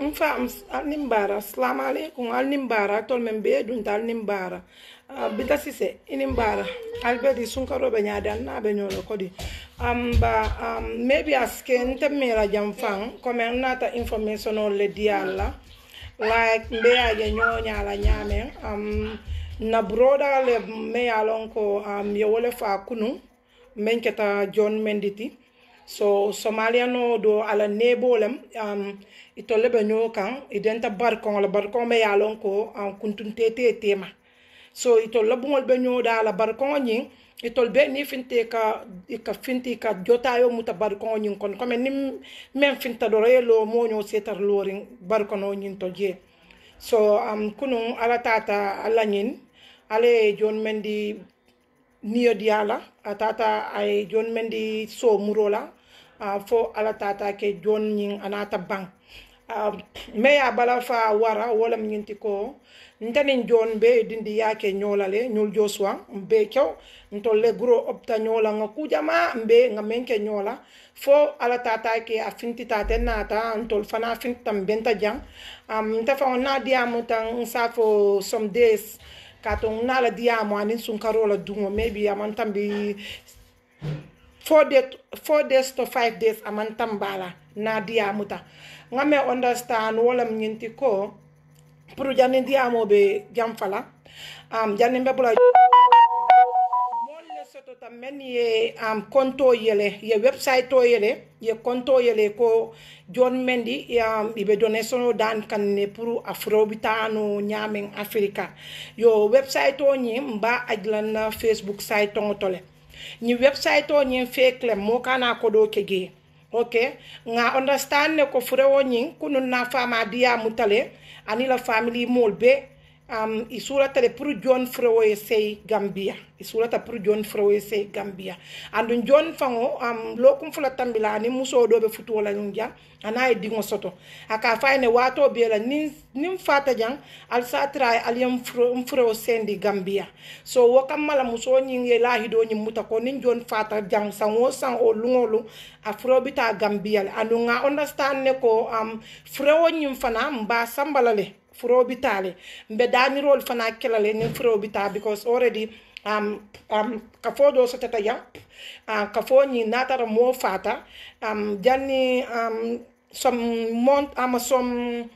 nfam alnimbara assalamu aleykum alnimbara tolmen ɓe ɗumta alnimbara ah, bita sise inimbara alɓeɗi sunkaroɓe ñaade annaɓe ñoɗo kodi ba maybe asken ntemmira jam fan comme nata information o leddi allah like mbeyaje ñoñala ñamen na le meyalon ko yo wole fa kunu min keta john menditi so Somalia no do ala nebolem um, itolle ɓe ñoo kan identa barkon la barkon ɓe yalon ko an te tema so itolla ɓugol ɓe ñooɗala barkon ñin itol ɓe ni finte ka ka finti ka jotayo muta barkon ñin kon comme ni min finta ɗoro ye lo moño setar lorin barkono ñin to jee so um, kunung ala tata ala ñin ala ye joni men di niyo diyala a tata aye joni so murola uh, fo ala tata ke joni ñin anata banque uh, um, meya bala fa wara wala mnyinti ko ntanin jon be dindi yake nyolale nyol joswa mbe kew ntolle guro opta nyola nga kujama mbe nga menke nyola fo ala tata ke a tate nata ntol fana finti tam jang um, ntafa on diamu tan safo some days katon nala diamu anin sun dungo maybe amantam four days, four days to five days amantam na diamu ta ngame understand wala mnyinti ko pour janni ndiyamo ɓe jamfala um, janni mbebula molle soto tan men ye um, konto yele ye website to yele ye konto yele ko jon mendi um, iɓe donation dan kanne pour afrobitano ñamen africa yo website o ñi mba ajlan facebook site toŋotole Ni website o ñin fe clem mo kana koɗo kegee ok nga understand ne ko fure wo nyin kunu na fama diya mutale ani la family mol be am i surata de pour jon frewoyese gambia i surata pour jon frewoyese gambia andu jon fango am lokum fula tambila ani muso do be futu wala ni ja ana e dingo soto aka fayne wato be la nin nim fata jang al satra al yam frewo sendi gambia so wo kamala muso ni ngi lahi do ni muta ko nin jon fata jang sango sango lungolu a frobita gambia andu nga understand ne ko am frewo nim fana mba sambalale furobitale mbe damirol fana kelale nin furobita because already um, um, kafo do so tata ya uh, Kafoni um, ni natara mo fata um, janni um, some month ama um, some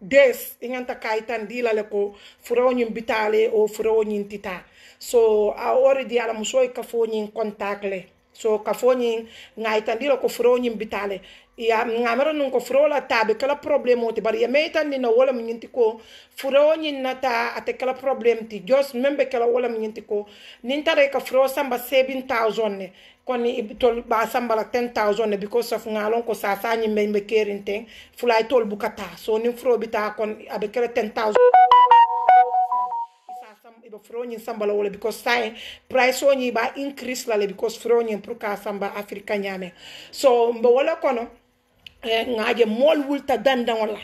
days inganta kaitan dilale ko furo nyin bitale o furo nyin tita so I uh, already ala musoy Kafoni nyin contact so Kafoni nyin ngaitandiro ko furo nyin bitale ya ngamara nung frola tabe kala problemo ti bari yameta ni na wala minti ko furo ni nata ate kala problem ti jos membe kala wala minti ko nintare ka fro samba 7000 ne koni tol ba samba la 10000 ne because of ngalon ko sasa ni membe kerin ten fulai tol bukata so ni fro bita kon abe kala 10000 iba fronyin samba la wala because sai price oni ba increase la le because fronyin pour ka samba africa nyame so mbo wala kono Eh, ngaje mol wulta danda wala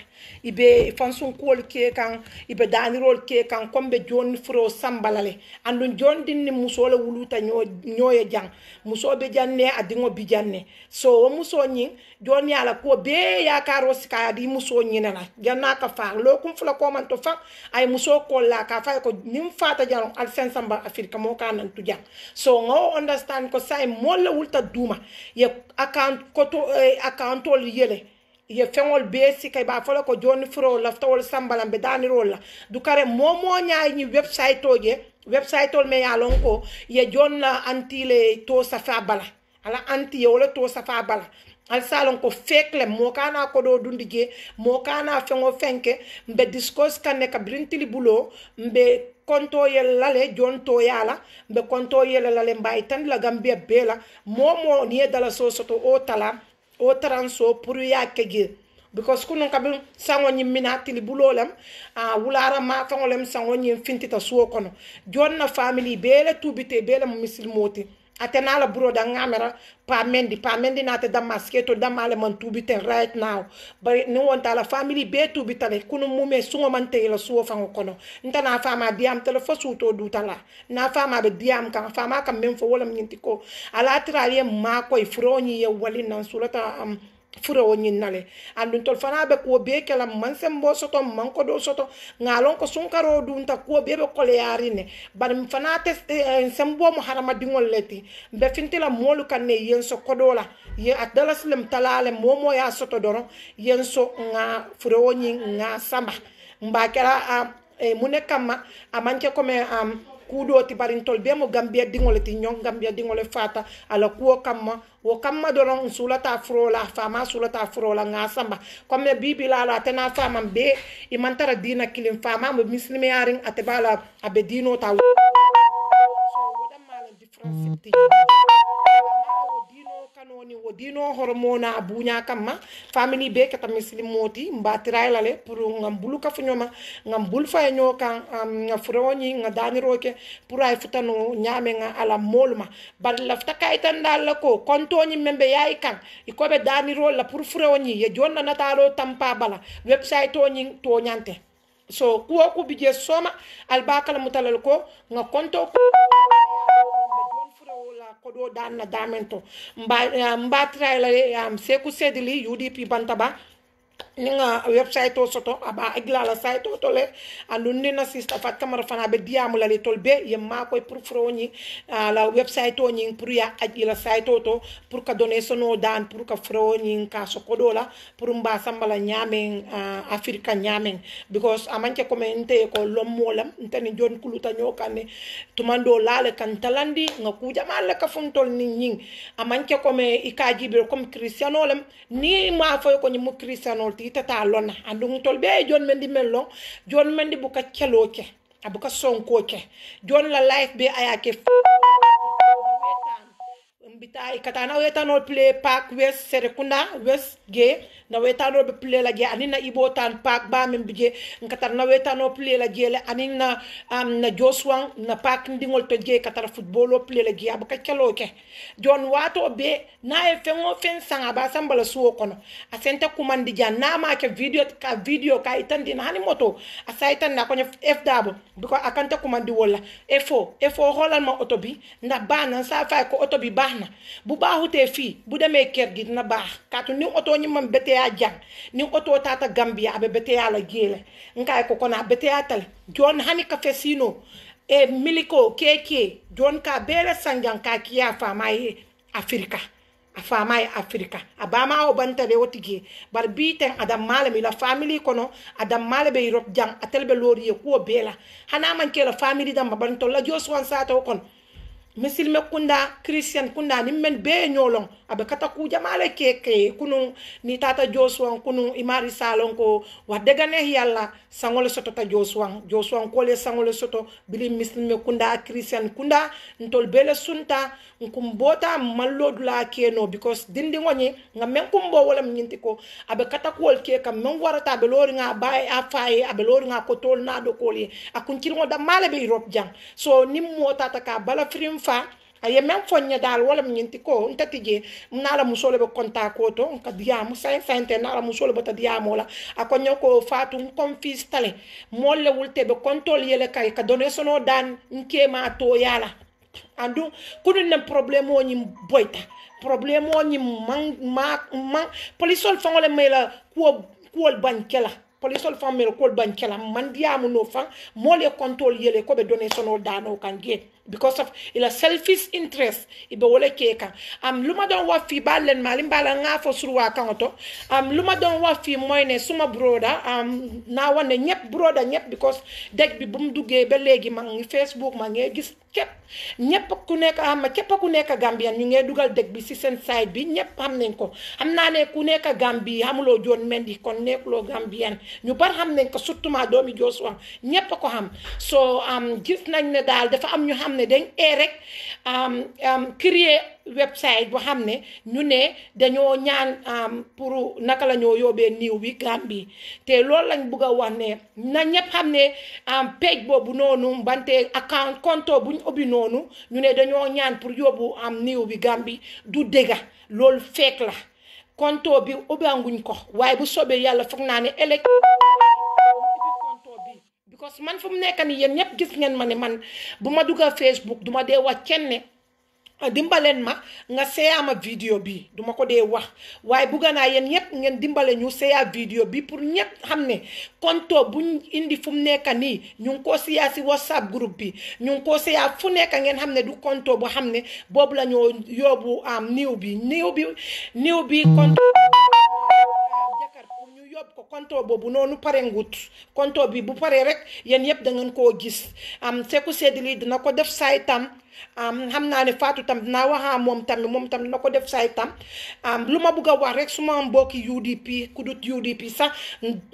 ibe fansun kol ke kan ibe danirol ke kan kombe joni fro sambalale andun jondin ni musole wuluta nyo nyoye jang musobe janne adingo bi janne so wo muso nyi joni ala ko be ya karo sika di muso nyi na janna ka fa lo kum fula ko man to fa ay muso ko la ka fa ko nim fata jang al sen samba afrika mo kan tu jang so ngo understand ko sai mol wulta duma ye account ko to eh, account ye ye fengol bee sika i be a fo la ko jooni firoo laftawol sambalan be daanirol la du kare moo moo ñaayi website o je website ol me ye a ko ye joon la anti le to safa bala ala anti ye wo to safa bala alsalon ko fekle mo kana ko do dundi je mo kana fengo fenke mbe discourse kanne ka brintili bulo mbe konto yel lale jonto yala mbe konto yel lale mbay tan la gambia bela momo ni dala soso to o tala o taran so pour ya kege because kunun kabin sango ñin mina tili bulo lem a wulara ma fango lem sango ñin fintita suwo kono jonna family bele tubite bele misilmoti ate ala broda ngamera pamendi pamendi nate da masketo da male man tubiten right now bari ni wonta la family be tubitale kunu mume sungo man teyela suwo fango kono nta na fama diam tele fo suto dutala na fama be diam kan fama kam men fo wolam nyinti ko ala traliye ma koy froñi ye wali nan sulata am um, fure o ñinnale andun tol fana ɓe kuwo bee kela man sembo soto manko dow soto ngalon ko sunkaro dunta kuwo bee ɓe koleyarine bari fana te eh, eh, sembo mo harama diŋol le ti mbe fintila moolu kan ne yen so kodola ye a dalasilem talale momo ya soto doron yen so ŋa fure o samba ŋa sama mba kera a e, eh, mune kamma amanke comme um, kuuɗo ti barintol bee mo gambiya diŋole ti ñon gambiya diŋole fata ala kuwo kamma wo kamma ɗorong sulata furola fama sulata furola nga samba comme bibilalo a tena faman ɓe i mantara dina kiling fama mo misilimaring ateɓala a ɓe dino ta loda maa different cipt ni wo dino horo mona buña kamma famini be kata muslim moti mbatira lale pour ngam bulu ka fanyoma ngam bul fa nyo kan um, nga furoni nga dani roke pour ay futano nyame nga ala molma bar lafta kaitan dal ko konto ni membe yayi kan ikobe dani ro la pour furoni ye jonna natalo tampa bala website oni to nyante so kuwo ku bije soma albakala mutalal ko nga konto ko koɗo danna damen to mba ah, mbatirayla eh, seku sedli udp ba ninga website o soto aba iglala site o tole andu na sista fat kamara fana be diamu lali tolbe yemma koy pour froñi la website o ñing pour ya ajila site to pour ka donation o dan pour ka froñi ka sokodo pour mba sambala ñamen uh, afrika ñamen because amanke ko men te ko jon kuluta ñokane tumando lale kan talandi nga mala ka funtol ni ñing amanke ko ikaji be comme christiano lam ni ma fay ko ñi mu christiano ti tata lonna anndugntol ɓe joni men ndi men lon joni men ndi buka calo ke abuka sonko ke joni la life be ɓe ayake mbita katana wetanol play park west serekunda west gay nawetanoɓe pilela je anin na iɓo tan pak ba bamem bije nkatar nawetano pilela jeele anin na um, na joswan na pak ndingol to je katara football o pile pilela je aba kelo ke don wato be na e fen o fen sanga ba sambala suwo kono a senta kumandi jan ma ke video ka video ka itandina hani moto a saitan na konya f dabo because akanta kumandi wolla e fo e fo holal ma auto bi na ba na sa fa ko auto bi ba na bu ba baaxutee fi bu deme ker gi dina baax kaatu ni oto ñi man bete ya jang ta oto tata gambia aɓe beteya la gele nkay e ko kona a tal jon hani kafe fesino e miliko keke jon ka bere sangan ka kiya famaye afrika a famaye africa a bama o bantade wo tigi bar biten adam malami la family kono adam malabe europe jang atel be ye kuwo bela hana man ke la family damba bantolla josuwan sata o misilme kunda christian kunda ni men be nyolon abe kata ku jamale keke kunu ni tata joswan kunu imari salon ko wadegane yalla sangole soto ta joswan joswan kole sangole soto bili misilme kunda christian kunda ntol bele sunta nkumbota mallo la keno because dindi ngoni men kumbo wala mnyinti ko abe kata kuol ke kam men warata be lori nga baye afaye abe lori nga kotol na do kole akun kirmo da male be europe jang so nimmo tata ka bala frim fa aye men foñña dal wala mi ñinti ko ntati je nala musole be konta ko to ka diamu say fente nala musole be ta diamu la akonyo ko fatu confis tale molle wulte be kontol yele kay ka doné sono dan nkema to yala andu kunun nem problème o ñim boyta problème o ñim man ma man polisol fangole mela ko kuol bankela polisol fan mela kuol bankela man diamu no fa molle kontol yele ko be doné sono dano kan gate because of ila selfish interest ibe wole ke kan am luma don wa fi balen malim bala nga fo surwa kan to am luma don wa fi moyne suma broda am na wonne ñep broda ñep because deg bi bum duggé be legi ma ngi facebook ma ngi gis kep ñep ku nekk am kep ku nekk gambian ñu ngi dugal deg bi ci sen side bi ñep xam nañ ko am na ne ku nekk gambi xamulo jon mendi kon nekkulo gambian ñu bar xam nañ ko surtout ma doomi josuwa ñep ko xam so am gis nañ ne dal dafa am ñu ham. xam ne dañ ee rek créer website bu xam ne ñu ne dañoo ñaan pour naka la ñoo yóbbee niiw bi Gambie te loolu lañ bëgg a wax ne na ñëpp xam ne page boobu noonu bante account compte buñ ubbi noonu ñu ne dañoo ñaan pour yóbbu am niiw bi Gambie du dëgga loolu fekk la compte bi ubbanguñ ko waaye bu soobee yàlla foog naa ne ëllëg because man fu mu nekk nii yéen ñëpp gis ngeen ma ne man bu ma dugg Facebook du dee wax kenn ne ah, dimbaleen ma nga seeyaa ma vidéo bi duma ko dee wax waaye bugga naa yéen ñëpp ngeen dimbale ñu seeyaa vidéo bi pour ñëpp xam ne konto buñ indi fu mu nekk nii ñu ngi ko seeyaa si whatsapp group bi ñu ngi ko seeyaa fu nekk ngeen xam ne du konto bu xam ne boobu la ñoo yóbbu am néew bi néew bi néew bi konto yóbbu ko konto boobu noonu pare ngut konto bi bu paree rek yéen yëpp da ngeen koo gis am Seckou Saidly dina ko def saay tam am xam naa ne faatu tam dinaa waxaa moom tamit moom tam dina ko def saay tam am lu ma bugg a wax rek su suma mbokki UDP ku dut UDP sax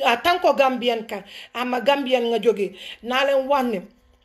ah, tanko Gambien ka am Gambien nga jógee naa leen wax ne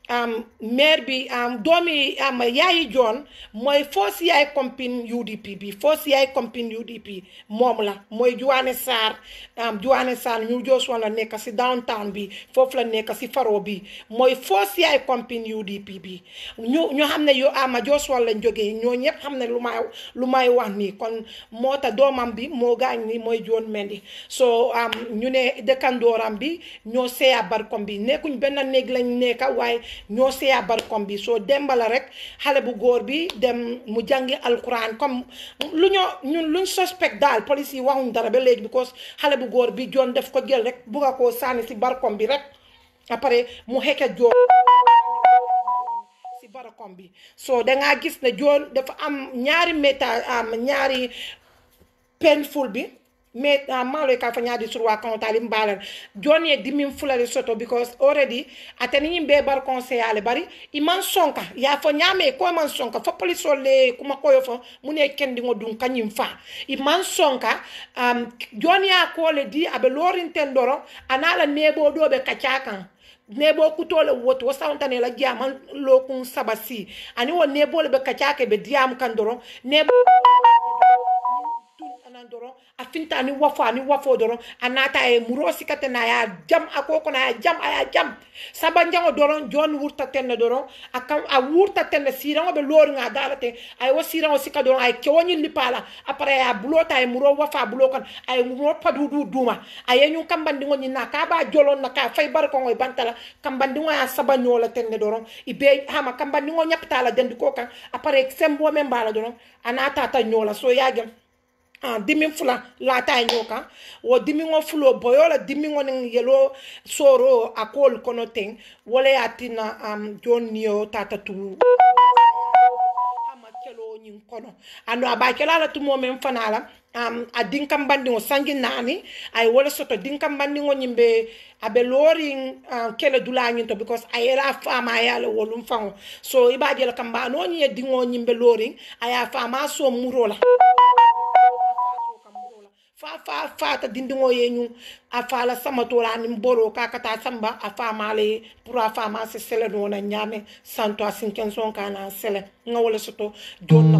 am maire bi am doomi am yaayi joon mooy force yaay compine UDP bi force yaay compine UDP moom la mooy Juwaane Sarr am Juwaane Sarr ñu Joshua la nekk si downtown bi foofu la nekk si faro bi mooy force yaay compine UDP bi ñu ñoo xam ne yow ama Joshua lañ jógee ñoo ñëpp xam ne lu may lu may wax nii kon moo tax doomam bi moo gaañ ni mooy joon John Mendy so am ñu ne dëkkandooram bi ñoo seeya barkom bi nekkuñ benn néeg lañ nekka waaye ñoo seya barkom bi soo dembala rek xale bu góor bi dem mu jàngi alquran comme lu ñoo lu luñ suspect daal police yi waxuñ dara ba léegi because xale bu góor bi joon def ko jël rek bugga koo sànni si barkom bi rek apare mu xekke joon si barkom bi soo dangaa gis ne joon dafa am ñaari méta am ñaari painful bi me uh, malo ka fanya di surwa account ali mbalan joni di min fulali soto because already atani yimbe bar conseil ale bari iman sonka ya fo nyame ko man sonka fo police le kuma koyo fo mune kendi ngodun kanyim fa iman sonka um, joni ya ko le di abe lorin tendoro anala nebo dobe kachakan nebo o woto wo sawntane la jiyama lokun sabasi ani wo nebo le be kacake be diyam kan doro nebo nan dɔrɔn a finta ani wafɔ ani wafɔ dɔrɔn a n'a ta ye na y'a jam akoko ko y'a jam a y'a jam sabanjango doron, John wurta tɛ na dɔrɔn a kan a wurta tɛ na sirango bɛ lori nka a da la o sirango si ka dɔrɔn a ye kɛwɔ blota lipa a wafa a bulo kɔnɔ padudu duma. muru padu du du ma a ye ɲun kanbandingo ɲin na k'a b'a jɔlɔ na k'a fa i bari kɔngɔ i ban ta la kanbandingo y'a saba ɲɔ la tɛ na dɔrɔn i bɛ hama kanbandingo ɲɛ pita ko kan a para sɛnbɔ min b'a ta ta so i an ah, dimi fula lata yo kan wo dimi ngo fulo boyo la dimi ngo ning yelo soro akol kono teng wole atina am um, jonio tata tu hama kelo nyin kono ando abakela la tumo men fanala um, a dinkam bandiŋo sanji naani a ye wole soto dinkam bandiŋo ñiŋ be a be looriŋ um, ah, kele dulaañiŋ to because a ye la faama a ye a le wolum so i be a je le kamba anoo ñiŋ ye diŋo ñiŋ be looriŋ a ye faama so muro la fa fa fa fata dindingo yenyu afala sama tola ni mboro kata samba afamale pour afama se sele no na nyame santo asinkenson kana sele ngawole soto donna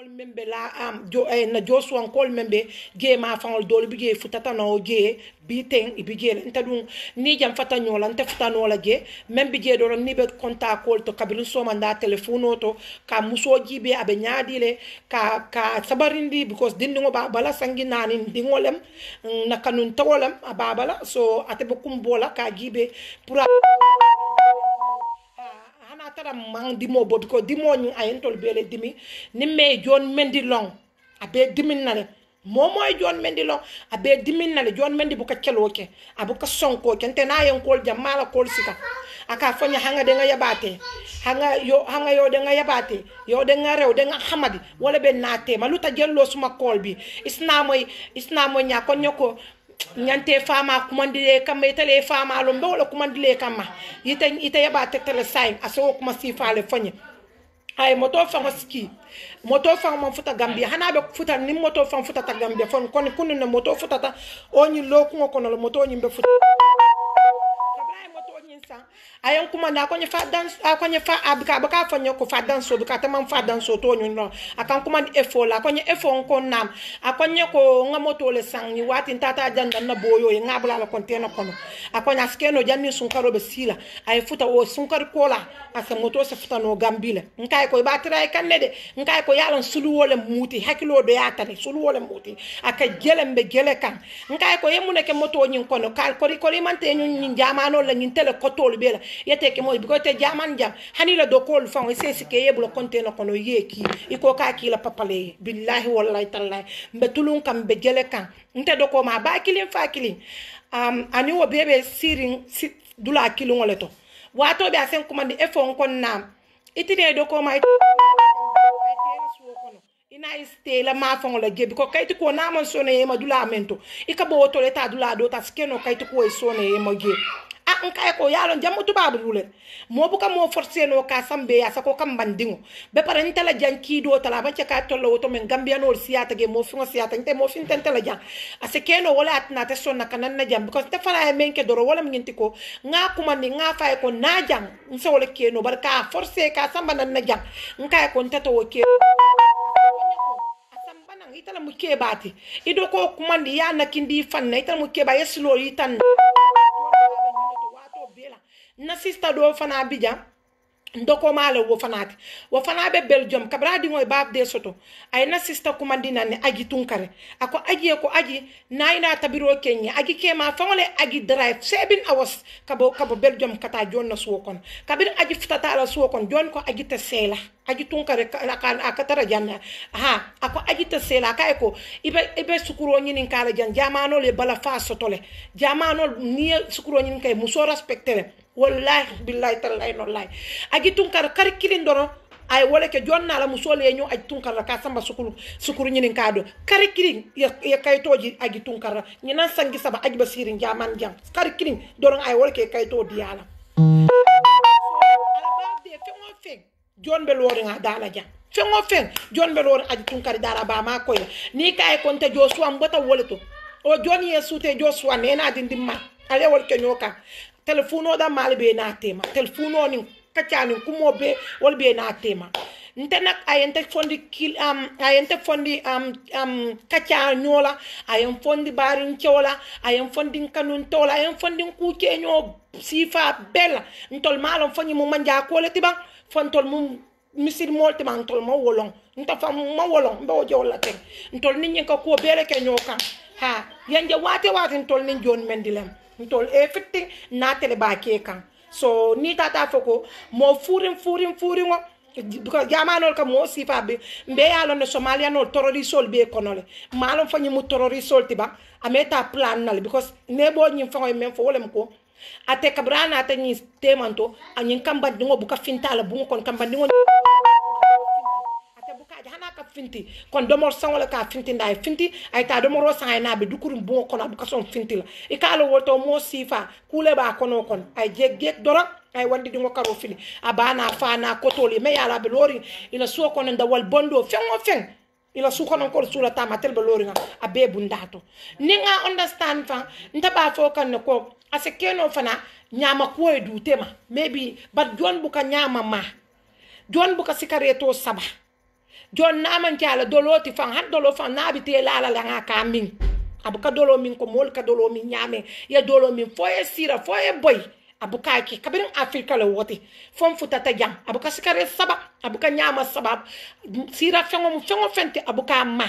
wol membe la am jo e eh, na jo suwan kol membe je ma fangol dol bi je futata no je biten ibi je nta dun ni jam fata nyola nta futa no la je membe je do ni be konta kol to kabiru so manda telefono to ka muso jibe abe nyaadile ka ka sabarindi because dindingo ba bala sangi nani dingolem mm, na kanun tawolem ababala so ate bokum bola ka jibe pour hana tara mang di mo bod di dimo nyi ayen tol bele dimi ni nimme jon mendi long abe dimin nale momoye jon mendi long abe dimin nale jon mendi buka celoke abuka sonkoke nte na yen kol jam mala kol sika aka fanya hanga de nga yabate hanga yo hanga yo de nga yabate yo de nga rew de nga hamadi wala be nate maluta jello suma kol bi isna moy isna moy nyako nyoko ñante fama kumandile kamma itale fama lombe wala kumandile kamma ite ite yaba tetele sayin aso kuma sifale fanyi ay moto fanga ski moto fanga man futa gambia hana be futa ni moto fanga futa ta gambia fon kon kunna moto futa ta oni lo ko kono moto nyimbe futa ayon kuma na akonye fa dans akonye fa abika abika afonye ko fa dans so bika tamam fa dans so to nyuno akan kuma ni efo la akonye efo nko nam akonye ko ngamoto le sang ni watin tata janda na boyo e ngabla la kontena kono akonye askeno janni sunkaro be sila ay futa o sunkar kola asa moto se futa no gambile nkay e ko ba tray kanne de nkay e ko yalan sulu wole muti hakilo do yatale sulu wole muti aka gelem be gele kan nkay e ko yemune ke moto nyin kono kal kori kori man te nyun nyin jamano la nyin tele kotol be la yete ke mo biko te jaman jam hanila do kol fa o sesi ke yebulo konte no kono yeki iko ka kila papale billahi wallahi tallahi mbetulun kam be jele kan nte do ko ma ba kilin fa kilin um ani wo bebe sirin sit dula kilin wala to wato be asen kumandi e fo kon nam itine do ko ma ina istela mafaŋo la jebi ko kaiti kuwo naamaŋ sona yema dula amen to i ka bo wo tole ta dula do ta sikeno kaiti kuwo i sona yema je nkaya e ko yalon jammu tubabu rulen mo buka mo forcer no ka sambe ya sako kam bandingo be pare ntala jan ki do tala ba ka tollo woto men gambia no siyata ge mo fingo siyata nte mo fin tentala jan ase no wala atna te sonna kanan na jam because te fara e men ke doro wala nginti ko nga kuma ni nga fa e ko na jan nso wala keno bar ka forcer ka samba nan na jan nkaya ko ntato wo ke nan itala mu kebati ido ko kumandi ya nakindi fanna itala mu keba yeslori tan na sista ɗo fana abidjan dokomala wo fanati wo fana be belgium kabra di ngoy bab de soto ay na sista kumandina ne aji tunkare ako agi e ko aji nayna tabiro kenya agi kema fangole aji drive sebin awas kabo kabo belgium kata jonna suwo kon kabir aji futata ala suwo kon jon ko agi te sela aji tunkare kan akatara janna ha ako aji te sela ka e ko ibe ibe sukuro nyinin kala jan jamano le bala fa sotole jamano ni sukuro nyin kay muso respectere wallahi billahi tallahi nollahi agi tunkar kar kilin doro ay wala ke jonna la musole yenyo ñoo aj tunkar ka samba sukuru sukuru ñinin ka do kari kilin ye ya, ya kaytoji agi tunkar ñinan sangi saba aj basirin jaman jam kar kilin doro ay wala ke kayto diyala alabade fe on fe jon be lori nga dala jam fe on fe jon be lori aj tunkar dara ba ma koy ni kay konte josua mbota woleto o jon yesu te josua nena dindimma ale wol ke nyoka. telefono da mal be na tema telefono ni kacani kumo be wol be na tema nte nak ayente fondi kil am ayente fondi am am kacha nyola ayen fondi barin chola ayen fondi kanun tola ayen fondi kuche nyo sifa bella ntol malon foni mu manja ko le tiba fontol mu misir mol tiba ntol ma wolon nta fam ma wolon mbe o jola ten ntol ninyen ko ko bele ke nyoka ha yanje wate wate ntol nin jon mendilem ntol e fitti natele ba ke kan so ni tata fo ko mo furin furin furinŋo because yamanol kam mo sifa be mbe yalonne somalianol tororisol be konole malon fo ñimu tororisol tiba ameta plan nale because ne ɓo ñin feŋoye men fo wolem ko ate kabrana ate ñin temanto añin kambandiŋo buka fintala buŋo kon kambandiŋo finti kon domor sangola ka finti nda finti ay ta domoro sanga na be dukurum bon kono bu kason finti la e kala woto mo sifa kule ba kono kon ay jeg jeg dora ay wandi dingo karo fili abana fana kotoli me yala be lori ila suo kono nda wal bondo fengo feng ila su kono kor sura tama tel be lori nga abe bundato ninga understand fa ntaba fo kan ko ase keno fana nyama kuwe tema maybe but jon buka nyama ma jon buka sikareto sabah jon ki ala ti fan han dolo fan e la la ka min abuka dolo min ko mol ka dolo min nyame ya dolo min fo sira fo ye boy abuka ki kabirin afrika la wote fon ta jam abuka sikare saba abuka nyama saba sira fengo mu fengo fente abuka ma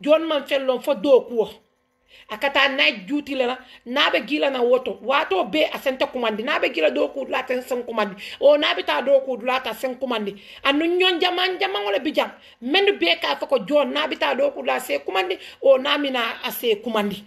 jon man fellon fo ko. akata na juutile la naɓe gila na woto wato be a senta kumandi naɓe gila do ku dulata sen kumandi o naɓe ta do ku dulata sen kumandi anu ñon jaman jaman wala bijam men be ka fa ko jon naɓe ta do ku dula se kumandi o na namina a se kumandi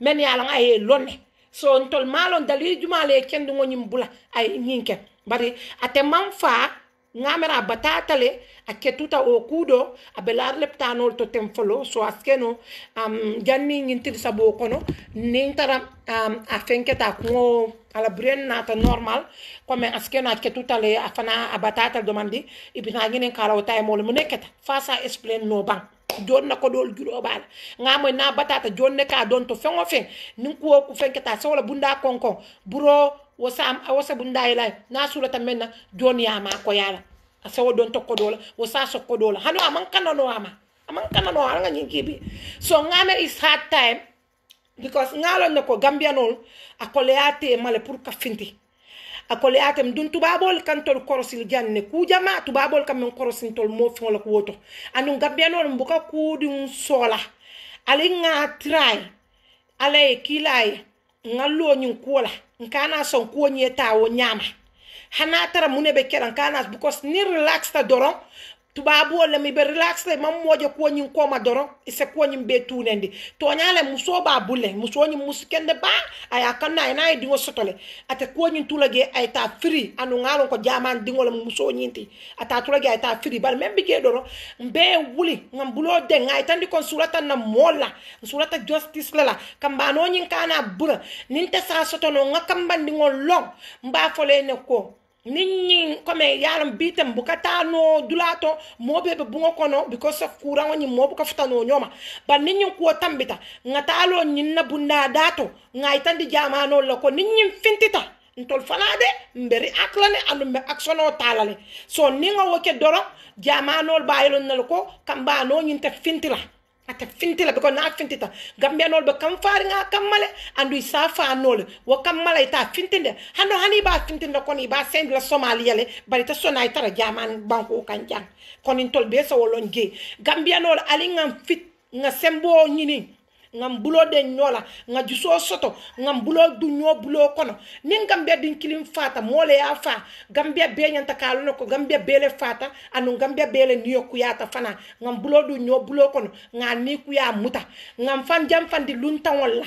men yalan aye lonne so ntol malon dalil jumale kendu ngoñim bula ay ñinken bari ate man faa ngamera batatale ake tuta okudo aɓe laar leptanol to tenfolo so askeno um, janni ñintir sabo kono nintara um, a fenketa ko ala buren nata normal comme askeno akketutale a fana a batatal domandi ibina ñinin kala o tayemole mu nekketa face à explain no ban jonna ko dol julo bala ngamo na batata jonne ka don to fengo fen nin ko bunda konko buro wasa wasa bunda ila na sura tamenna doniya ma ko yala asawo don to ko dola wasa so ko dola hanu aman kana no ama aman kana no anga nyingi bi so ngame is hard time because ngalo ne ko gambianol akoleate e male pour ka finti akole atem dun tubabol kan tol korosil janne ku jama tubabol kam men korosin tol mo fon la ko woto anu gambianol mbuka ku dun sola ale nga try ale e kilay ngalo nyin kola nkana son kuañe tawo ñama xana tara muneɓe keɗa kanas bukos ni relaxe ta doron tubabuwo le mi be relaxe mammojo kuwoñin koma doron ise kuwoñin be tunendi toñale muso ba bulle musoñin musikende ba aya kanna ayana ye diŋo sotole ate kuwoñin tulage ayta free anu ŋalon ko jaman diŋole musoñinti ata tulage ayta firi bari meŋ bi je doro mbe wuli ŋan bulo deŋ ayitandi kon surata na mola konsulata surata justice le la kambanoñin kana bura nin te sa sotono ŋa kambandiŋol loŋ mba fole ne ko ninyin kome yaran bitem buka tano dulato mobe be bungo kono because of kurango nyi mobu ka futano nyoma ba ninyin ko tambita ngatalo nyinna bunda dato ngaitandi jamano lako ninyin fintita ntol fanade mberi aklane andu mbe aksono talale so ninga woke doro ko bayelon nalko kambano nyinte fintila ata fintila biko na fintita gambianol be kam faringa kammale andu isa nol wo ta finti fintinde hano hani ba fintinde koni ba sendla Somalia le bari ta sona itara jaman banko kan jang konin tol be so wolon ge gambianol ali ngam fit nga sembo nyini ngam bulo de nyola nga juso soto ngam bulo du nyo bulo kono nin gambia din kilim fata mole ya fa gambia be nyanta kalu ko gambia bele fata anu gambia bele niyo kuyata fana ngam bulo du nyo bulo kono nga ni kuya muta ngam fan jam fan di lunta wala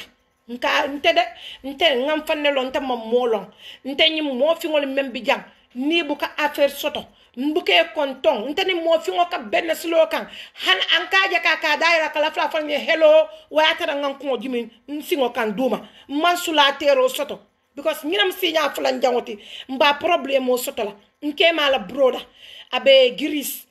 nka nte de nte ngam fan ne lon ta mam molon nte nyim mo fi ngol membi jang ni buka affaire soto mbuke kontong ntani mo fi ngo ka ben silo kan han an ka ja ka ka daira kala fla fanye hello waya tara ngan ko jimin nsingo kan duma man tero soto because ñinam siña fulan jangoti mba problème soto la nke mala broda abe giris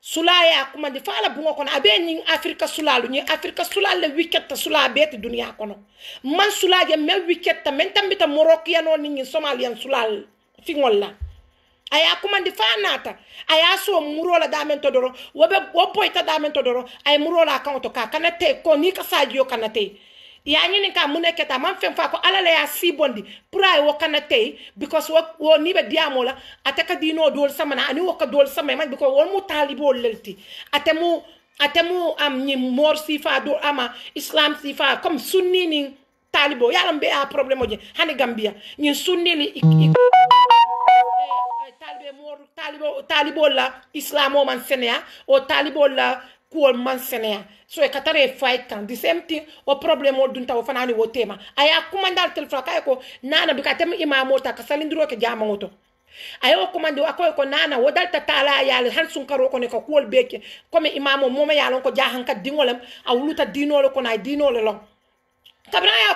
sula ya kuma di fala bungo kono abe ñin afrika sulalu ñi afrika sula le wicket sula beti dunia kono man sula je me wicket men tambita morok yano ni ñi somalian sulal fi ngol la a ye kumandi fa naata a y'a so muro la damen to doron wo be wo boyita damen to la a kaŋo to ka kana te ko ni ka saajiyo kana te ya ñini ka mune keta man fen fa ko ala la ya sibondi pour wo kana tey because wo, wo ni be diamo la ate ka dino dol samana ani wo ka dol samay man because wo mu talibo lelti ate mu ate mu am ñi mor sifa do ama islam sifa comme sunni ni talibo yalam be a problème je hani gambia ñi sunni li ik, ik. talibo talibol la islamo man seneya o talibol la kuwol man seneya so e ka e fight kan the same thing o probléme o dunta o fanani wo tema a ye kumandal telefona kaye ko nana bi ka tem imamo ta ka ke jamaŋo to a ye kumandi a koye ko nana wo dalta taala yaale han sunkaro kono ka kuwol bee ke comme imamo moma ye lon ko jahan ka diŋo lem a wuluta diinoo le kono a ye diinoo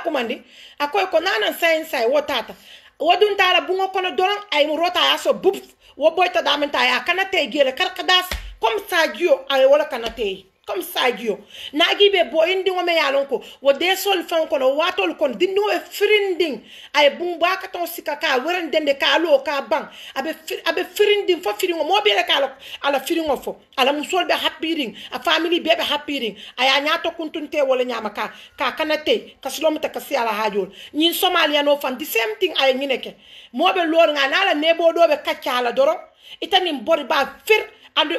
kumandi akoy ko nana sayin sayi wo tata wo dunta a la buŋo kono doroŋ a ye rota a so buf wo boy da min ta ya kana te gele kar kadas kom sa giyo ay wala kana te comme sagio nagi be bo indi ngome yalon ko wo de sol fan ko no watol kon dinno e frinding ay bumba ka ton sika ka weren dende ka lo ka bang abe abe frinding fo firingo mo be ka lo ala firingo fo ala musol be happiring a family be be happiring aya nyato kuntunte wala nyama ka ka kanate kaslom ta kasi ala hajol nyin somalia no fan the same thing ay nyineke mo be lor nga nala nebo do be kacala doro itani mbori ba fir adu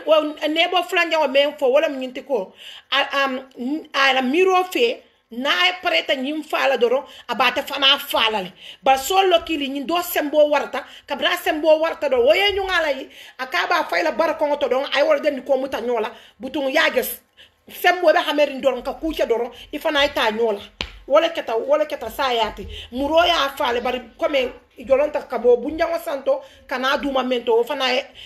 nebo franja wa men fo wala mnyinti ko um a miro fe na pareta nyim fala doro abata fana fala le ba solo kili nyin do sembo warta kabra sembo warta do woye nyu ngala yi akaba fayla barako ngoto don ay wala den ko muta nyola butung yages sembo be hamerin doron ka kucha doron ifana ita nyola wole keta wole keta sa yati muro ya fale bari comme jolonta kabo bunjango santo kana duma mento fana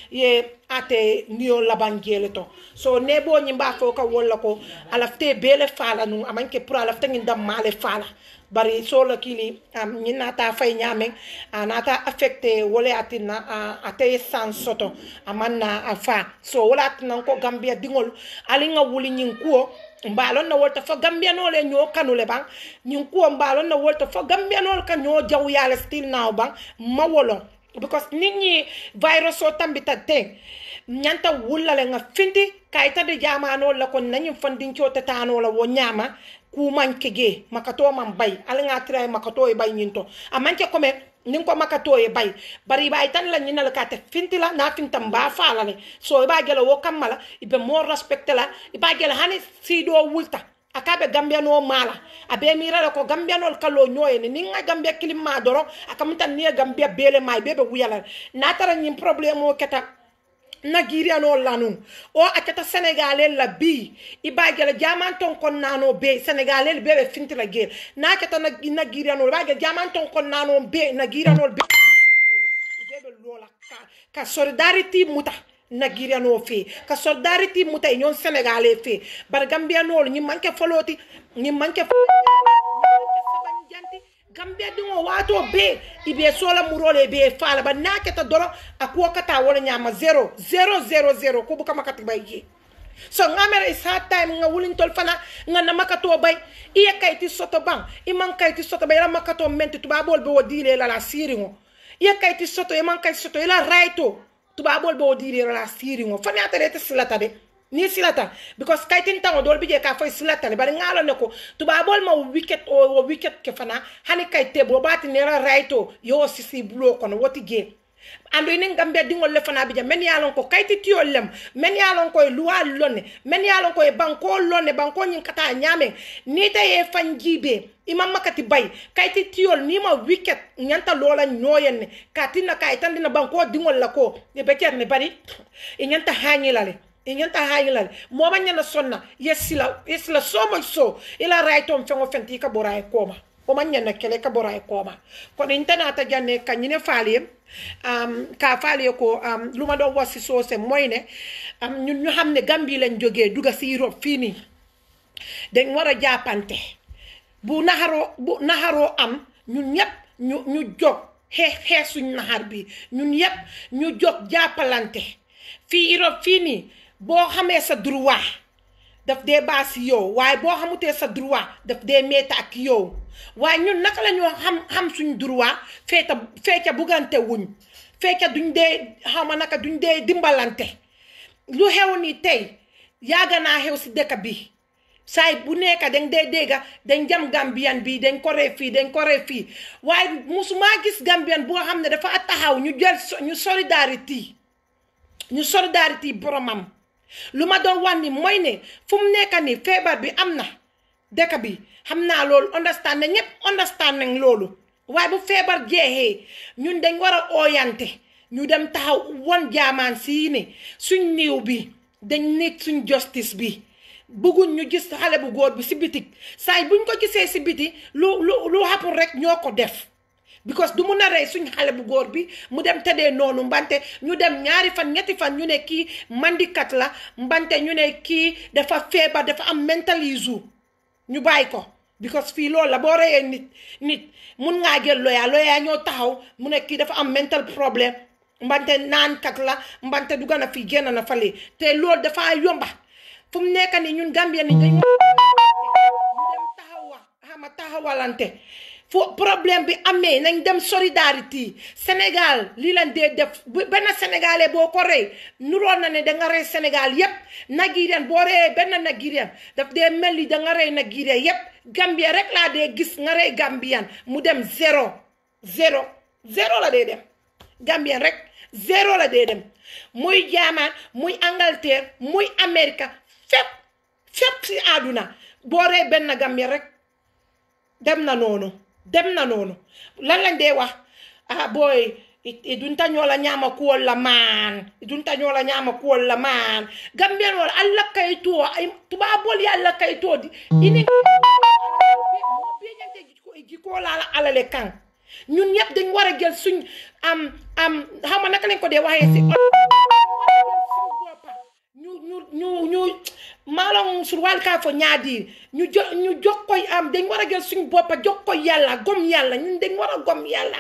ye ate niyo labangele to so nebo nyimba fo ka wolla ko alafte bele fala nu amanke pour alafte nginda male fala bari sola kili um, ñi naata fay ñaameng a naata affecté wala atina a, a tey san soto a man na a faa so wala atinan ko gambia diŋol ali ŋa wuli ñiŋ kuwo mbalon na wolta fo gambianole ño kanule ban ñin kuwo mbalon na wolta fo gambianol ka ño jaw yala still now ban ma wolon because nit ñi virus o tambita ten ñanta wullale nga findi kayta de jamanol la kon nañin fandinco tetanola wo ñama kuman kege makato man bay ala nga tiray makato e bay ñinto amanke comme nin ko makato ye bay bari ba tan la nyina la kate fintila na fintam ba fala ne so ba gela wo kamala ibe mo respect la iba gela hani si do wulta akabe gambia no mala abe mira la ko gambia no kalo nyoye ni ninga gambia kilima doro akamta ni gambia bele mai bebe wuyala na tara nyim problemo keta nagiriano lanun o aketa senegalel la bi ibagela diamanton kon nano B senegalel be be la gel na aketa nagiriano ibagela jamanton kon nano be nagiriano be ibebe lola ka ka solidarity muta nagiriano fe ka solidarity muta nyon senegalé fe bar gambiano ñi manke foloti ni manke foloti kam be dingo wato be ibe sola murole be fala ba na keta doro akuwa kata wala nyama 0 0 0 0 ko buka makati bayi so nga mera isa time nga wulin tol fana nga na makato bay iya kayti soto bang iman kayti soto bay la makato menti tubabol be wodile la la siringo iya kayti soto iman kayti soto ila raito tubabol be wodile la siringo fana atare te silata de ni silata because kaitin tango dol bije ka foy silata ni bari ngalo ne ko tubabol ma wicket o wicket ke fana hani kaite bo bati nera raito yo sisi bulo kono woti ge ando inen gambe dingol le fana bija men yalon ko kayti tiyo lem men yalon ko e luwa lonne men yalon ko e banko lonne banko nyin kata nyame ni ta ye fanjibe imam makati bay kayti tiyo ni ma wicket nyanta lola nyoyenne katina kaytan dina banko dingol la ko e beker ne bari e nyanta hanyilale ñanta hayilal moma ñana sonna yesila yesila so much so ila raytom fengo fenti ka bora e koma o man ñana kele ka bora e koma kono intanata janne ka ñine faaliyem um, ka faaliye ko um, luma ɗon wasi soose moyne um, ñun ñu xam ne gambi lañ jogee duga si europe fii nii dañ war a jàppante bu naxaroo bu naxaroo am ñun ñëpp ñu ñu jóg xeex xeex suñ naxar bi ñun yëpp ñu jóg jàppalante fii europe fii nii boo xamee sa droit daf dee baasi yow waaye boo xamutee sa droit daf dee metti ak yow waaye ñun naka la ñoo xam xam suñ droit feeta feeca buggante wuñ feeca duñ dee xawma naka duñ dee dimbalante lu xew ni tey yàgg naa xew si dëkk bi saay bu nekka dañ dee dégga dañ jam gambiyan bi dañ ko ree fii dañ ko ree fii waaye musumaa gis gambiyan boo xam ne dafa taxaw ñu jël ñu solidarité ñu solidarité boromam lu ma doon wax ni mooy ne fu mu nekk ni feebar bi am na dëkk bi xam naa loolu understand ne ñëpp understand nañ loolu waaye bu feebar jeexee ñun dañ war a ooyante ñu dem taxaw won jaamaan sii ne suñ néew bi dañ nekk suñ justice bi bëgguñ ñu gis xale bu góor bi si bitik saay buñ ko gisee si biti lu lu lu xappul rek ñoo ko def because du mun a rey suñ xale bu góor bi mu dem tëddee noonu mbante ñu dem ñaari fan ñetti fan ñu ne kii mandikat la mbante ñu ne kii dafa feebar dafa am mental issue ñu bàyyi ko because fii loolu la boo reyee nit nit mun ngaa jël loya loya ñoo taxaw mu ne kii dafa am mental problème mbante naankat la mbante du gën a fii génn na fale te loolu dafa yomba fu mu nekk nii ñun Gambien ni dañ ma taxawa xama taxawalante fu problème bi amee nañ dem solidarité Sénégal lii leen dee def benn sénégalais boo ko rey nuroon na ne da nga rey Sénégal yépp Nigérian boo reyee benn Nigérian daf dee mel ni da nga rey Nigérian yépp Gambien rek laa dee gis nga rey Gambien mu dem zéro zéro zéro la dee dem Gambien rek zéro la dee dem muy jaamaan muy Angleterre muy Amérique fépp fépp si àdduna boo rey benn Gambien rek dem na noonu dem na noonu lan lañ de wax ah booy idunta ñoola ñaama kuwol la maan idunta ñoola ñaama kuwol la maan gambien wol alla kay to ay tubaabol ye alla kay to di ini mo beñante jikko laala alale kan ñun ñëpp dañ war a suñ am am xaw ma naka lañ ko ñu ñu ñu maanaam sur wàll kaa ñu jo ñu jox koy am dañ war a jël suñu boppa jox koy yàlla gom yàlla ñun dañ war a gom yàlla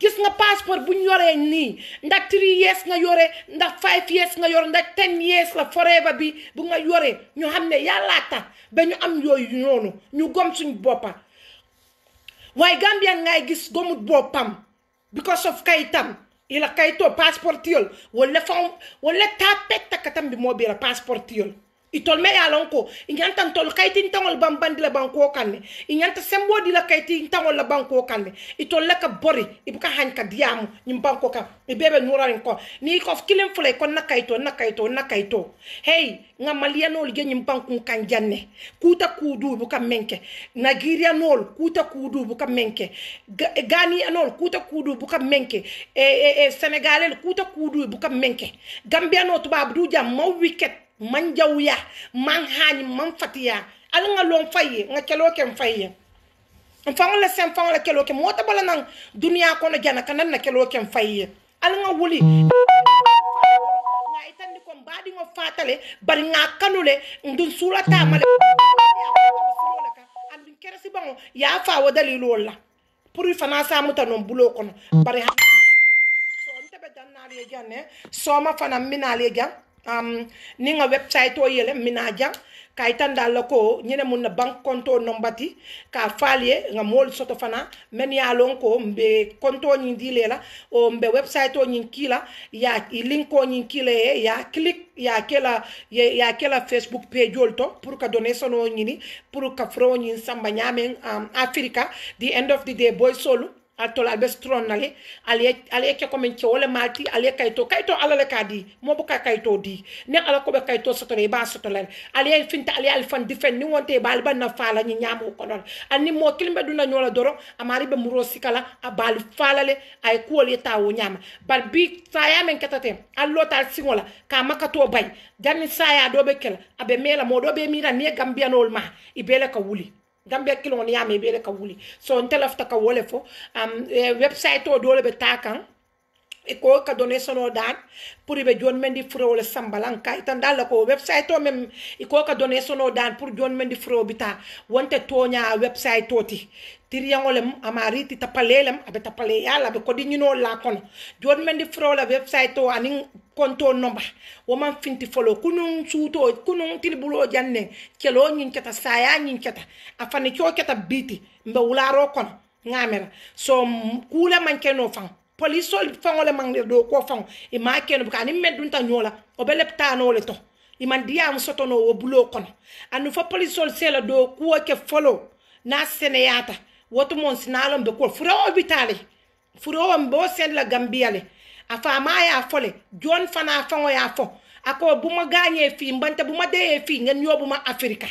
gis nga passeport bu ñu yoree nii ndax three years nga yore ndax five years nga yore ndax ten years la forever bi bu nga yoree ñu xam ne yàlla tax ba ñu am yooyu noonu ñu gom suñu boppa waaye Gambien ngay gis gomut boppam because of kayitam i la kaytoo passeport tiyol walle fam walle tapettaka tam bi moo bi ra passeport tiyol itol me yalon ko inyanta tol kayti ntangol bambandi la banko kanne inyanta sembo di la kayti ntangol la banko kanne itol la ka bori ibuka hanka diamu nyim banko ka ibebe nurarin ko ni ko kilim fulay kon na kayto na kayto na kayto hey nga malianol ge nyim banko kan janne kuta kudu ibuka menke nigerianol kuta kudu ibuka menke gani kuta kudu ibuka menke e e, e senegalel kuta kudu ibuka menke gambiano jam maw wicket man jawyaa man haayi man fatiya al na lo faye a kelooken faye fal slkelooke mota bala nan duniat kono janakanan na kelooken fayye alna wuliad badin fatale bari ga kanule ndu sula tamalea kesbao ya fadalilolla pour nmt noblnob um, ninga website o yele minaja jang kay tandalla ko ñene mun na konto nombati ka falier nga mol soto fana men ya lon konto ñi dile o website o ñi kila ya linko ñi kila ya click ya kela ya, ya kela facebook page olto pour ka donner o ñini pour ka samba ñamen um, africa the end of the day boy solo atola be strong nali ali e, ali yake ko men chole malti ali e kayto kayto ala le kadi mo bu ka kayto di ne ala ko be kayto sotore ba soto sotole ali e finta ali al fan difen ni wonte bal ban na fala ni nyamu ko non ani mo kilimbe duna nyola doro amari be muro sikala a bal fala le ay ko le tawo nyama bal bi saya men ketate allo tal singola ka makato bay janni saya do be kel abe mela mo do be mira ne gambianol ma ibele ka wuli gambia kilon ya, yame bele ka wuli so nte lafta ka wole fo um, e, website o dole be takan e ko ka donation o dan pour be jon mendi fro le sambalanka itan dal ko website o mem e ko ka donation o dan pour jon mendi fro bita wonte tonya website o ti tiriyaŋolem ama tita tapalelem abe tapale yala abe ko ñinol la kono jon mendi fro la website o anin konto nomba woman finti folo kunun suto kunun tilbulo janne kelo nyin keta saya nyin keta afani kyo keta biti mbe wularo kono ngamera so kule manke no fan polisol fango mangle do ko fango e ma keno ka ni medun ta nyola o bele ptano le to i man diam sotono wo bulo kono anu fa polisol sela do kuwa ke folo na seneyata wotu mon sinalo mbe ko furo obitale furo mbo sen la gambiale ma ya fole jon fana fango ya fo ako buma gañe fi mbanta buma de fi ngeen yobuma afrika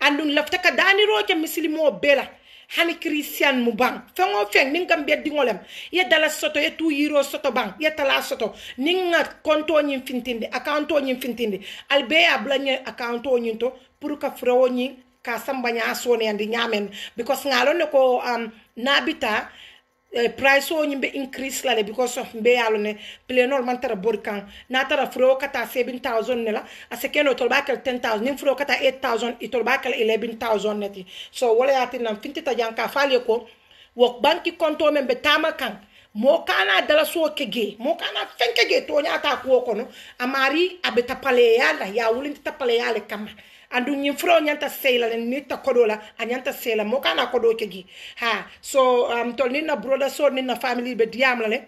andun laftaka daniroje misilimo bela hani christian mu bang fengo feng ninga mbeddi ngolem ye dala soto ye yiro soto bang ye tala soto nga konto nyin fintinde akanto nyin fintinde albe ya blanye akanto nyin to pour ka frawo nyin ka sambanya nya sone andi nyamen because ngalo ne ko um, nabita eh, price o be increase la le because of mbe yalo ne plenol man tara bor kan na tara fro kata 7000 ne la ase keno tol bakal 10000 nim fro kata 8000 itol bakal 11000 neti so wala yati nan finti ta janka fali ko wok banki konto men be tama kan mo kana dala so kege mo kana fen kege to nya ta ko kono amari abeta pale yala ya wulin ta pale yale kama andu ñin furo ñanta seyla le ni ta kodo la a seyla mo kana kodo ke gi ha so um, tol ni na broda so ni na family be diam la le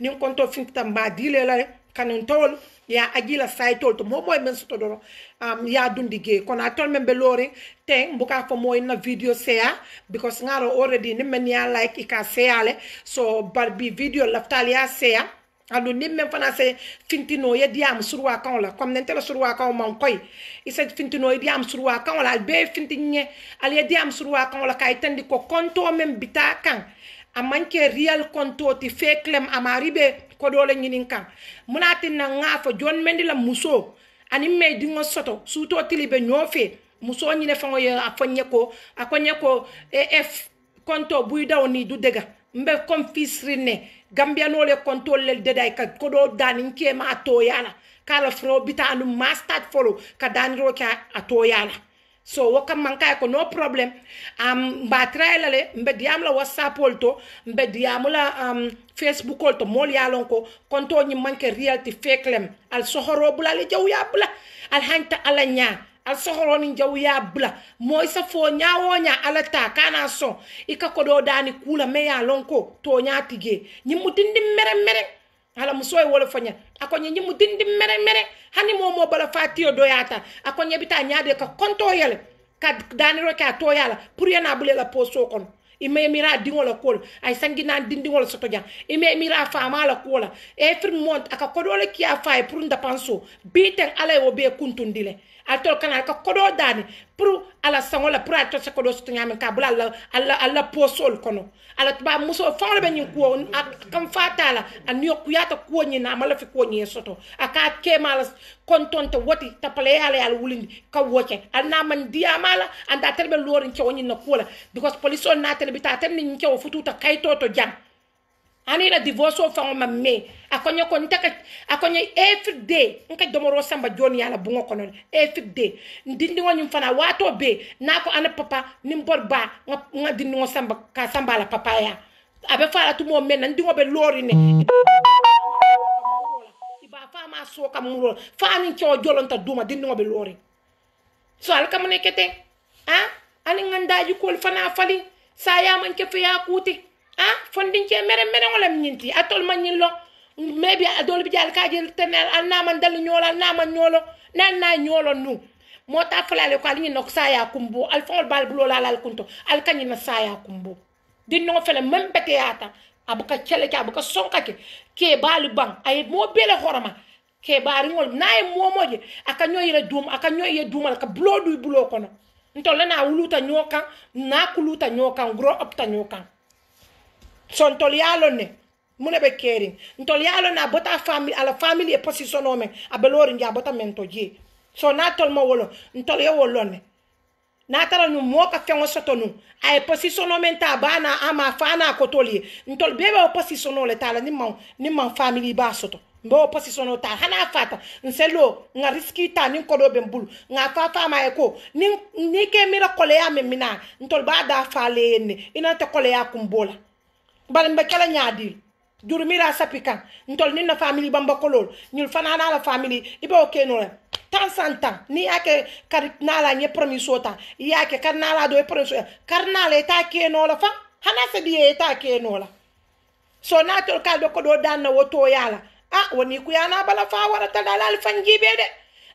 nin konto finta mba dile la le kanin tol ya ajila tol to mo moy e men soto doro um, ya dundi ge kono a tol men be lori te mbuka fo moy na video seya because ngaro already ni men ya like ika seya so barbi video laftal ya seya Alou nip men fwana se fintino ye diyam surwa kanw la. Kom nen telo surwa kanw man koy. Ise fintino ye diyam surwa kanw la. Albe finti nye alye diyam surwa kanw la. Ka iten di ko kontou men bita kan. A manke real kontou ti fe klem amaribe kwa dole nye nin kan. Moun ati nan nga fwo. Joun men di la mousou. An ime di ngo soto. Souto ti libe nyo fe. Mousou nye fwenye ko. A konye ko ef e, kontou bouy da wani doudega. mbe confisrinne gambianole kontollel deday ka koɗo dani kema a toyala kala fro bitanu mastat folo ka daniroke a toyala so wo kam man kay ko no problème um, mbatirayla le mbe la WhatsApp to mbe diyamula um, Facebook to mool yalon ko konto ñimmanke realty feklem al sohoro bula le jaw ya bula al hanta ala ñaa alsohoronin jaw ya bula mo isa fo nyawonya alata kana son ika kodo dani kula me ya lonko to nya tige nyimu dindi mere mere ala musoy wala fanya akonye nyimu dindi mere mere hani mo mo bala fatio do yata akonye bita nyaade ka konto yele ka dani roke ato yala pour yana bulela poso kono ime mira dingo la kola e ay sangi nan dingo la soto jang ime mira fama la kola every month aka kodo le kia fa pour nda panso biten ala e obe kuntundile atol kana ka kodo dani pour ala sango la pour atol se kodo sutu nyame ka bula alla alla alla posol kono ala tuba muso fawle be nyin ko kam fatala an yo kuyata ko nyi na mala fi ko nyi soto aka ke mala kontonte woti tapale ala ala wulindi ka woche al na man dia mala anda telbe lorin ke woni na kola because police on na terbe ta tan nyi futu fututa kayto to jang anila divorce o faŋo maŋ meŋ a koñe ko ntaka a koñe every day nka domoro samba joni yala bungo kono every day ndindiŋo ñiŋ fana waato be naa ko ana papa niŋ bor ba nga, nga dindiŋo samba ka samba la papaya a be fala tumoo meŋ na ndiŋo be loori ne i baa faa maa soo ka muro faa niŋ kewo jolonta duuma dindiŋo be loori so ala kamune kete a ah? ani ŋa ndaaji koolu fanaa faliŋ saa yaa maŋ ke fe yaa kuuti ah fondinke mere mere ngolam nyinti atol man nyin lo maybe adol bi jal kajel tenel al naman dal nyol al naman nyolo nan na nyolo nu mota fulale ko al nyin nok saya kumbo al fol bal bulo la al kunto al kanyi na ya kumbo din no fele mem bete yata abuka chele ka abuka sonka ke ke balu bang ay mo bele horama ke bari ngol nay momoje aka nyoyira dum aka nyoyira dumal ka bulo du bulo kono ntol na wuluta nyoka na kuluta nyoka gro opta nyoka so ntolialo ne mune be kering ntolialo na bota family ala family e position o men abelori ngi abota men to je so na tol mo wolo ntol yo wolo ne na tara nu mo ka fengo soto nu ay e position o men ta bana ama fana ko toli ntol bebe o position o tala ni man ni man family ba soto mbe o position o ta hana fata nselo nga riski ta ni kodo be mbulu nga fa fa ma eko ni ni ke mira kole ya memina ntol ba da fa le ne ina te kole ya kumbola bari mbe kela ñaadil jurumira sapi kan ntol ninna famille bambakolol ñul fananala famille ibe o kenole tan san tan ni yake kar nala ñe premier sota yake kar nala do e premier sota kar nala eta kenola fa hana se diye eta kenola so na tol kalbe ko do danna woto yala ah woni ku yana bala fa wara ta dalal fanjibe de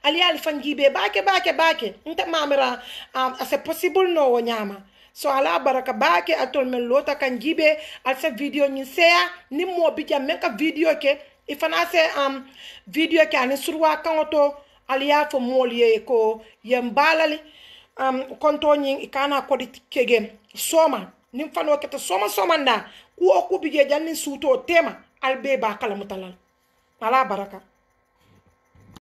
ali al fanjibe bake bake bake nta mamira um, ah, ase possible no wo nyama so ala baraka bake atol men lota kan jibe alsa video nyin seya ni mo bija jam men ka video ke ifana se um, video ke ani surwa kaŋo to ali ye fo moolu ye ko yem balali um, konto ñiŋ i kana kodi kege sooma niŋ fano kete sooma soomanda kuwo ku bi je jaŋ niŋ suutoo tema albe ba baa kalamuta ala baraka